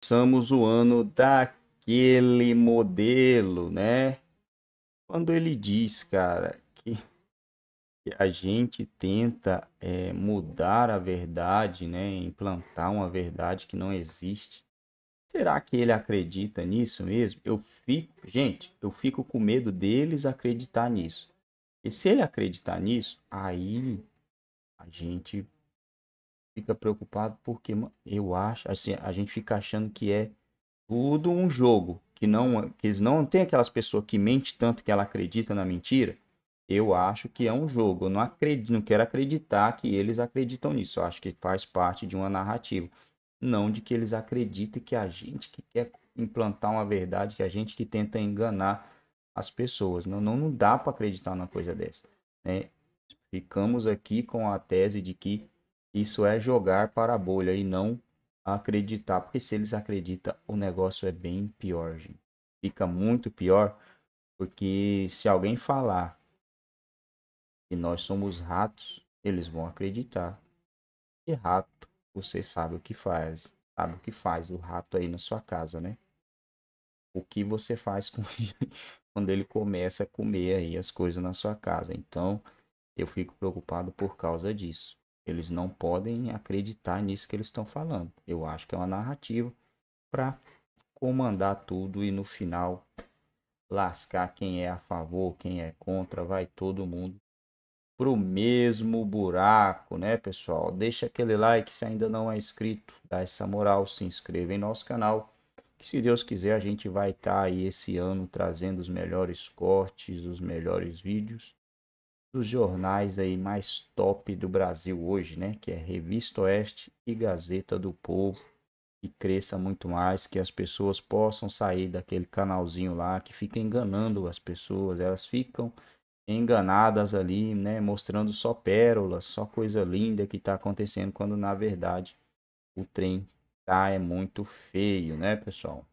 começamos o ano daquele modelo, né? Quando ele diz, cara, que, que a gente tenta é, mudar a verdade, né? Implantar uma verdade que não existe. Será que ele acredita nisso mesmo? Eu fico, gente, eu fico com medo deles acreditar nisso. E se ele acreditar nisso, aí a gente fica preocupado porque eu acho, assim, a gente fica achando que é tudo um jogo, que não que eles não tem aquelas pessoas que mente tanto que ela acredita na mentira. Eu acho que é um jogo, eu não acredito, não quero acreditar que eles acreditam nisso. Eu acho que faz parte de uma narrativa, não de que eles acreditem que a gente que quer implantar uma verdade, que a gente que tenta enganar as pessoas. Não não, não dá para acreditar numa coisa dessa, né? Ficamos aqui com a tese de que isso é jogar para a bolha e não acreditar, porque se eles acreditam, o negócio é bem pior, gente. Fica muito pior, porque se alguém falar que nós somos ratos, eles vão acreditar. E rato, você sabe o que faz, sabe o que faz o rato aí na sua casa, né? O que você faz com ele quando ele começa a comer aí as coisas na sua casa. Então, eu fico preocupado por causa disso. Eles não podem acreditar nisso que eles estão falando. Eu acho que é uma narrativa para comandar tudo e no final lascar quem é a favor, quem é contra, vai todo mundo pro mesmo buraco, né, pessoal? Deixa aquele like se ainda não é inscrito, dá essa moral, se inscreva em nosso canal. Que se Deus quiser, a gente vai estar tá aí esse ano trazendo os melhores cortes, os melhores vídeos dos jornais aí mais top do Brasil hoje, né? Que é Revista Oeste e Gazeta do Povo. E cresça muito mais, que as pessoas possam sair daquele canalzinho lá que fica enganando as pessoas, elas ficam enganadas ali, né? Mostrando só pérolas, só coisa linda que está acontecendo, quando na verdade o trem tá é muito feio, né, pessoal?